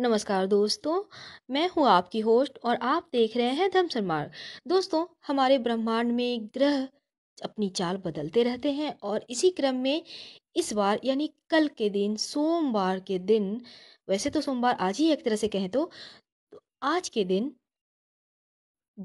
नमस्कार दोस्तों मैं हूं आपकी होस्ट और आप देख रहे हैं धमसर मार्ग दोस्तों हमारे ब्रह्मांड में ग्रह अपनी चाल बदलते रहते हैं और इसी क्रम में इस बार यानी कल के दिन सोमवार के दिन वैसे तो सोमवार आज ही एक तरह से कहें तो, तो आज के दिन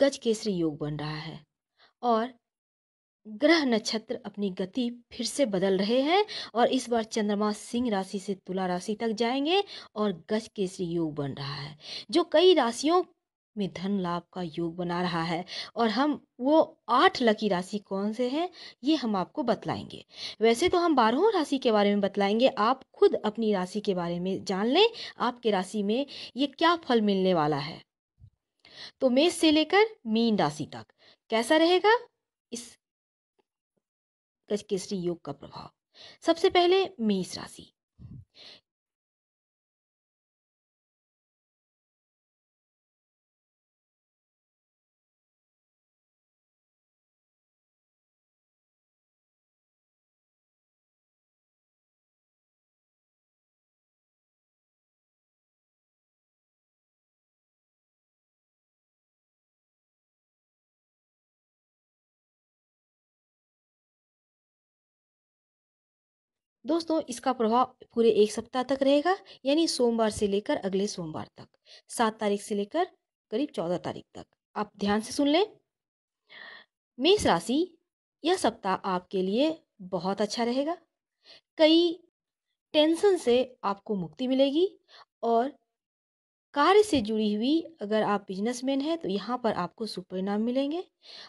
गज केसरी योग बन रहा है और ग्रह नक्षत्र अपनी गति फिर से बदल रहे हैं और इस बार चंद्रमा सिंह राशि से तुला राशि तक जाएंगे और गज केसरी योग बन रहा है जो कई राशियों में धन लाभ का योग बना रहा है और हम वो आठ लकी राशि कौन से हैं ये हम आपको बतलाएंगे वैसे तो हम बारहों राशि के बारे में बतलाएंगे आप खुद अपनी राशि के बारे में जान लें आपके राशि में ये क्या फल मिलने वाला है तो मेष से लेकर मीन राशि तक कैसा रहेगा इस गज केसरी योग का प्रभाव सबसे पहले मेष राशि दोस्तों इसका प्रभाव पूरे एक सप्ताह तक रहेगा यानी सोमवार से लेकर अगले सोमवार तक सात तारीख से लेकर करीब चौदह तारीख तक आप ध्यान से सुन लें मेष राशि यह सप्ताह आपके लिए बहुत अच्छा रहेगा कई टेंशन से आपको मुक्ति मिलेगी और कार्य से जुड़ी हुई अगर आप बिजनेसमैन हैं तो यहाँ पर आपको सुपरिणाम मिलेंगे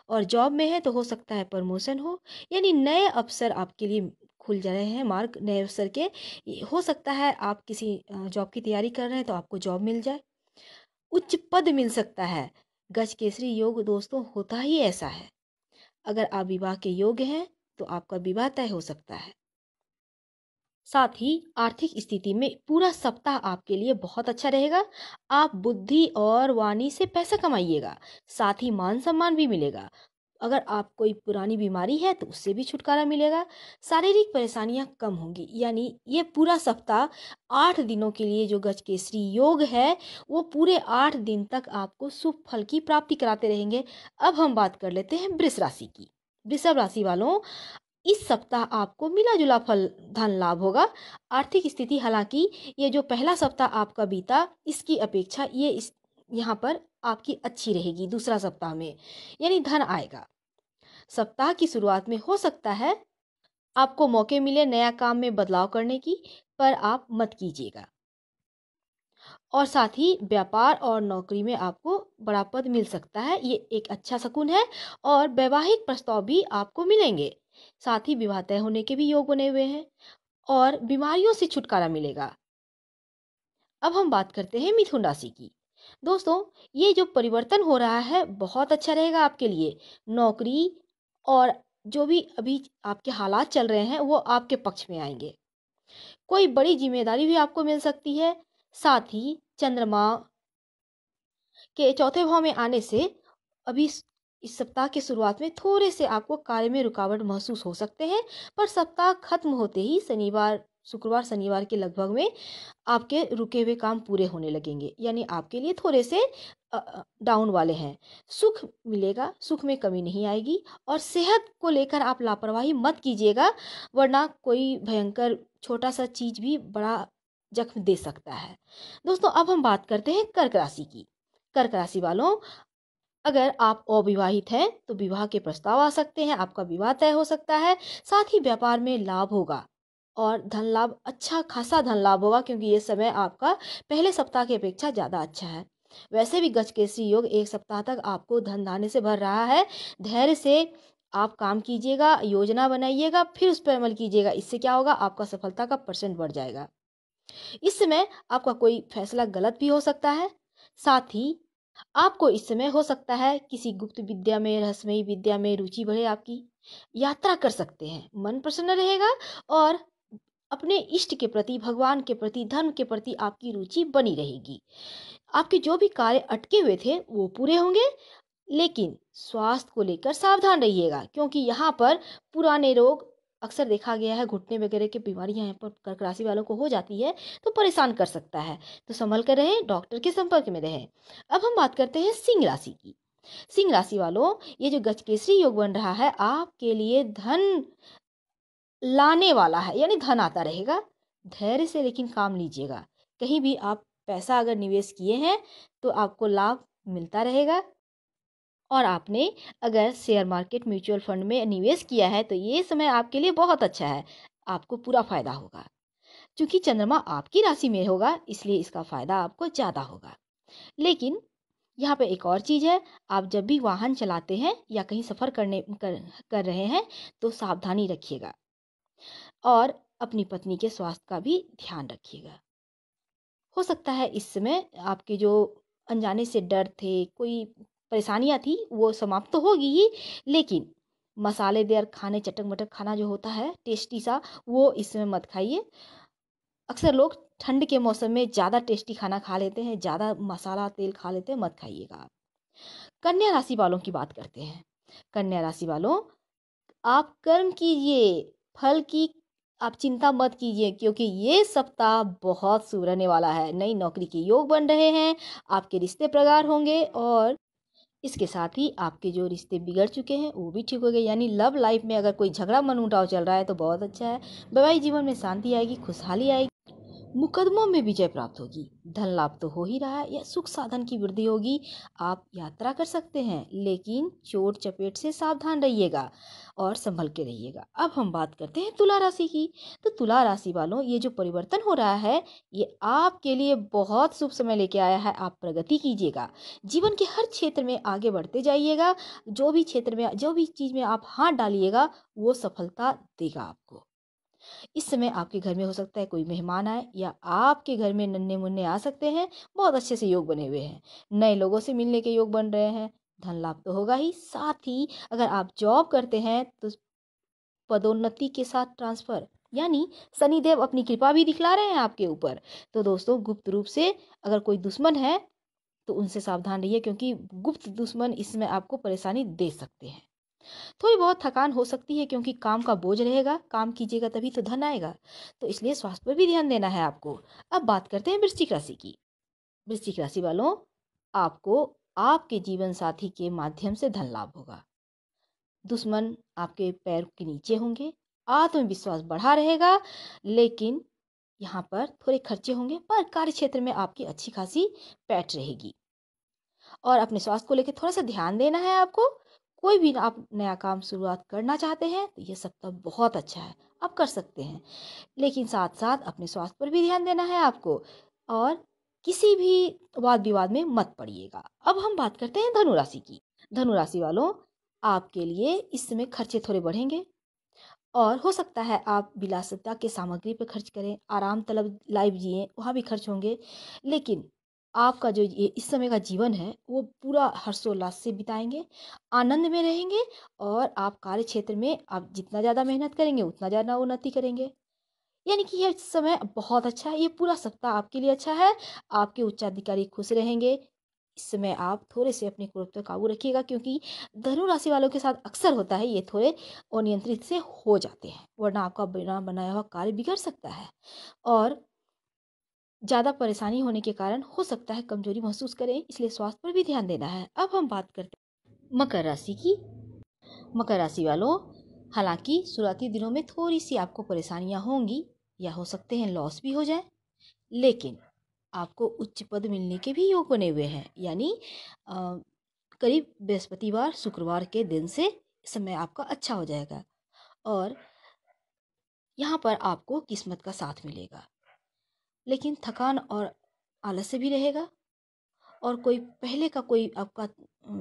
और जॉब में है तो हो सकता है प्रमोशन हो यानी नए अवसर आपके लिए खुल जा रहे हैं मार्ग नए अवसर के हो सकता है आप किसी जॉब की तैयारी कर रहे हैं तो आपको जॉब मिल जाए उच्च पद मिल सकता है गज केसरी योग दोस्तों होता ही ऐसा है अगर आप विवाह के योग हैं तो आपका विवाह तय हो सकता है साथ ही आर्थिक स्थिति में पूरा सप्ताह आपके लिए बहुत अच्छा रहेगा आप बुद्धि और वाणी से पैसा कमाइएगा साथ ही मान सम्मान भी मिलेगा अगर आप कोई पुरानी बीमारी है तो उससे भी छुटकारा मिलेगा शारीरिक परेशानियां कम होंगी यानी ये पूरा सप्ताह आठ दिनों के लिए जो गज केसरी योग है वो पूरे आठ दिन तक आपको शुभ फल की प्राप्ति कराते रहेंगे अब हम बात कर लेते हैं वृष राशि की वृषभ राशि वालों इस सप्ताह आपको मिला जुला फल धन लाभ होगा आर्थिक स्थिति हालांकि ये जो पहला सप्ताह आपका बीता इसकी अपेक्षा ये इस यहाँ पर आपकी अच्छी रहेगी दूसरा सप्ताह में यानी धन आएगा सप्ताह की शुरुआत में हो सकता है आपको मौके मिले नया काम में बदलाव करने की पर आप मत कीजिएगा और साथ ही व्यापार और नौकरी में आपको बड़ा पद मिल सकता है ये एक अच्छा सकून है और वैवाहिक प्रस्ताव भी आपको मिलेंगे साथ ही विवाह तय होने के भी योग बने हुए हैं और बीमारियों से छुटकारा मिलेगा अब हम बात करते हैं मिथुन राशि की दोस्तों ये जो परिवर्तन हो रहा है बहुत अच्छा रहेगा आपके लिए नौकरी और जो भी अभी आपके हालात चल रहे हैं वो आपके पक्ष में आएंगे कोई बड़ी जिम्मेदारी भी आपको मिल सकती है साथ ही चंद्रमा के चौथे भाव में आने से अभी इस सप्ताह के शुरुआत में थोड़े से आपको कार्य में रुकावट महसूस हो सकते हैं पर सप्ताह खत्म होते ही शनिवार शुक्रवार शनिवार के लगभग में आपके रुके हुए काम पूरे होने लगेंगे यानी आपके लिए थोड़े से डाउन वाले हैं सुख मिलेगा सुख में कमी नहीं आएगी और सेहत को लेकर आप लापरवाही मत कीजिएगा वरना कोई भयंकर छोटा सा चीज़ भी बड़ा जख्म दे सकता है दोस्तों अब हम बात करते हैं कर्क राशि की कर्क राशि वालों अगर आप अविवाहित हैं तो विवाह के प्रस्ताव आ सकते हैं आपका विवाह तय हो सकता है साथ ही व्यापार में लाभ होगा और धन लाभ अच्छा खासा धन लाभ होगा क्योंकि ये समय आपका पहले सप्ताह की अपेक्षा ज़्यादा अच्छा है वैसे भी गज केसरी योग एक सप्ताह तक आपको धन धाने से भर रहा है धैर्य से आप काम कीजिएगा योजना बनाइएगा फिर उस पर अमल कीजिएगा इससे क्या होगा आपका सफलता का परसेंट बढ़ जाएगा इस समय आपका कोई फैसला गलत भी हो सकता है साथ ही आपको इस समय हो सकता है किसी गुप्त विद्या में रहस्यमयी विद्या में रुचि बढ़े आपकी यात्रा कर सकते हैं मन प्रसन्न रहेगा और अपने इष्ट के प्रति भगवान के प्रति धर्म के प्रति आपकी रुचि बनी रहेगी आपके जो भी कार्य अटके हुए थे वो पूरे होंगे लेकिन स्वास्थ्य को लेकर सावधान रहिएगा क्योंकि यहाँ पर पुराने रोग अक्सर देखा गया है घुटने वगैरह की बीमारियां यहाँ पर कर्क राशि वालों को हो जाती है तो परेशान कर सकता है तो संभल कर रहें डॉक्टर के संपर्क में रहें अब हम बात करते हैं सिंह राशि की सिंह राशि वालों ये जो गजकेसरी योग बन रहा है आपके लिए धन लाने वाला है यानी धन आता रहेगा धैर्य से लेकिन काम लीजिएगा कहीं भी आप पैसा अगर निवेश किए हैं तो आपको लाभ मिलता रहेगा और आपने अगर शेयर मार्केट म्यूचुअल फंड में निवेश किया है तो ये समय आपके लिए बहुत अच्छा है आपको पूरा फायदा होगा क्योंकि चंद्रमा आपकी राशि में होगा इसलिए इसका फायदा आपको ज़्यादा होगा लेकिन यहाँ पे एक और चीज़ है आप जब भी वाहन चलाते हैं या कहीं सफ़र करने कर, कर रहे हैं तो सावधानी रखिएगा और अपनी पत्नी के स्वास्थ्य का भी ध्यान रखिएगा हो सकता है इस समय आपके जो अनजाने से डर थे कोई परेशानियाँ थी वो समाप्त तो होगी ही लेकिन मसालेदार खाने चटक मटक खाना जो होता है टेस्टी सा वो समय मत खाइए अक्सर लोग ठंड के मौसम में ज़्यादा टेस्टी खाना खा लेते हैं ज़्यादा मसाला तेल खा लेते हैं मत खाइएगा आप कन्या राशि वालों की बात करते हैं कन्या राशि वालों आप कर्म कीजिए फल की आप चिंता मत कीजिए क्योंकि ये सप्ताह बहुत रहने वाला है नई नौकरी के योग बन रहे हैं आपके रिश्ते प्रगाढ़ होंगे और इसके साथ ही आपके जो रिश्ते बिगड़ चुके हैं वो भी ठीक हो गए यानी लव लाइफ में अगर कोई झगड़ा मन उठाव चल रहा है तो बहुत अच्छा है वैवाहिक जीवन में शांति आएगी खुशहाली आएगी मुकदमों में विजय प्राप्त होगी धन लाभ तो हो ही रहा है या सुख साधन की वृद्धि होगी आप यात्रा कर सकते हैं लेकिन चोट चपेट से सावधान रहिएगा और संभल के रहिएगा अब हम बात करते हैं तुला राशि की तो तुला राशि वालों ये जो परिवर्तन हो रहा है ये आपके लिए बहुत शुभ समय लेके आया है आप प्रगति कीजिएगा जीवन के हर क्षेत्र में आगे बढ़ते जाइएगा जो भी क्षेत्र में जो भी चीज़ में आप हाथ डालिएगा वो सफलता देगा आपको इस समय आपके घर में हो सकता है कोई मेहमान आए या आपके घर में नन्हे मुन्ने आ सकते हैं बहुत अच्छे से योग बने हुए हैं नए लोगों से मिलने के योग बन रहे हैं धन लाभ तो होगा ही साथ ही अगर आप जॉब करते हैं तो पदोन्नति के साथ ट्रांसफ़र यानी शनिदेव अपनी कृपा भी दिखला रहे हैं आपके ऊपर तो दोस्तों गुप्त रूप से अगर कोई दुश्मन है तो उनसे सावधान रहिए क्योंकि गुप्त दुश्मन इसमें आपको परेशानी दे सकते हैं थोड़ी तो बहुत थकान हो सकती है क्योंकि काम का बोझ रहेगा काम कीजिएगा तभी तो धन आएगा तो इसलिए स्वास्थ्य पर भी ध्यान देना है आपको अब बात करते हैं वृश्चिक राशि की वृश्चिक राशि वालों आपको आपके जीवन साथी के माध्यम से धन लाभ होगा दुश्मन आपके पैर के नीचे होंगे आत्मविश्वास बढ़ा रहेगा लेकिन यहाँ पर थोड़े खर्चे होंगे पर कार्य क्षेत्र में आपकी अच्छी खासी पैठ रहेगी और अपने स्वास्थ्य को लेकर थोड़ा सा ध्यान देना है आपको कोई भी आप नया काम शुरुआत करना चाहते हैं तो ये सप्ताह तो बहुत अच्छा है आप कर सकते हैं लेकिन साथ साथ अपने स्वास्थ्य पर भी ध्यान देना है आपको और किसी भी वाद विवाद में मत पड़िएगा अब हम बात करते हैं धनुराशि की धनुराशि वालों आपके लिए इस समय खर्चे थोड़े बढ़ेंगे और हो सकता है आप विलासिता के सामग्री पर खर्च करें आराम तलब लाइफ जिए वहाँ भी खर्च होंगे लेकिन आपका जो ये इस समय का जीवन है वो पूरा हर्षोल्लास से बिताएंगे आनंद में रहेंगे और आप कार्य क्षेत्र में आप जितना ज़्यादा मेहनत करेंगे उतना ज़्यादा उन्नति करेंगे यानी कि यह समय बहुत अच्छा है ये पूरा सप्ताह आपके लिए अच्छा है आपके उच्चाधिकारी खुश रहेंगे इस समय आप थोड़े से अपने क्रोध पर काबू रखिएगा क्योंकि धनु राशि वालों के साथ अक्सर होता है ये थोड़े अनियंत्रित से हो जाते हैं वरना आपका बिना बनाया हुआ कार्य बिगड़ सकता है और ज़्यादा परेशानी होने के कारण हो सकता है कमजोरी महसूस करें इसलिए स्वास्थ्य पर भी ध्यान देना है अब हम बात करते हैं मकर राशि की मकर राशि वालों हालांकि शुरुआती दिनों में थोड़ी सी आपको परेशानियां होंगी या हो सकते हैं लॉस भी हो जाए लेकिन आपको उच्च पद मिलने के भी योग बने हुए हैं यानी आ, करीब बृहस्पतिवार शुक्रवार के दिन से समय आपका अच्छा हो जाएगा और यहाँ पर आपको किस्मत का साथ मिलेगा लेकिन थकान और आलस्य भी रहेगा और कोई पहले का कोई आपका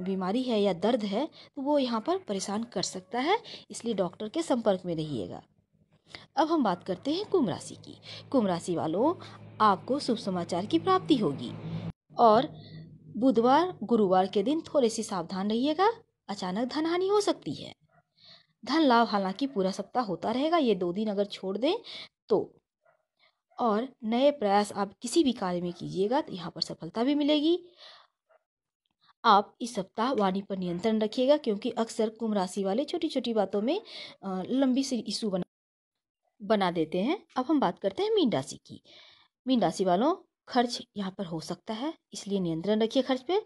बीमारी है या दर्द है तो वो यहाँ पर परेशान कर सकता है इसलिए डॉक्टर के संपर्क में रहिएगा अब हम बात करते हैं कुंभ राशि की कुंभ राशि वालों आपको शुभ समाचार की प्राप्ति होगी और बुधवार गुरुवार के दिन थोड़े से सावधान रहिएगा अचानक धन हानि हो सकती है धन लाभ हालांकि पूरा सप्ताह होता रहेगा ये दो दिन अगर छोड़ दें तो और नए प्रयास आप किसी भी कार्य में कीजिएगा तो यहाँ पर सफलता भी मिलेगी आप इस सप्ताह वाणी पर नियंत्रण रखिएगा क्योंकि अक्सर कुंभ राशि वाले छोटी छोटी बातों में लंबी सी इशू बना बना देते हैं अब हम बात करते हैं मीन राशि की मीन राशि वालों खर्च यहाँ पर हो सकता है इसलिए नियंत्रण रखिए खर्च पे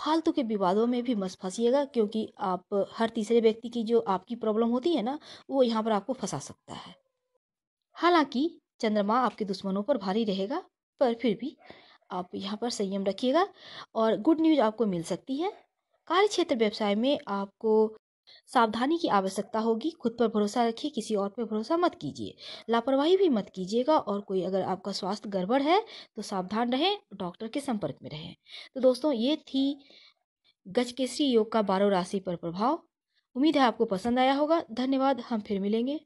फालतू के विवादों में भी मत फंसीएगा क्योंकि आप हर तीसरे व्यक्ति की जो आपकी प्रॉब्लम होती है ना वो यहाँ पर आपको फंसा सकता है हालांकि चंद्रमा आपके दुश्मनों पर भारी रहेगा पर फिर भी आप यहाँ पर संयम रखिएगा और गुड न्यूज आपको मिल सकती है कार्य क्षेत्र व्यवसाय में आपको सावधानी की आवश्यकता होगी खुद पर भरोसा रखिए किसी और पर भरोसा मत कीजिए लापरवाही भी मत कीजिएगा और कोई अगर आपका स्वास्थ्य गड़बड़ है तो सावधान रहें डॉक्टर के संपर्क में रहें तो दोस्तों ये थी गज केसरी योग का बारह राशि पर प्रभाव उम्मीद है आपको पसंद आया होगा धन्यवाद हम फिर मिलेंगे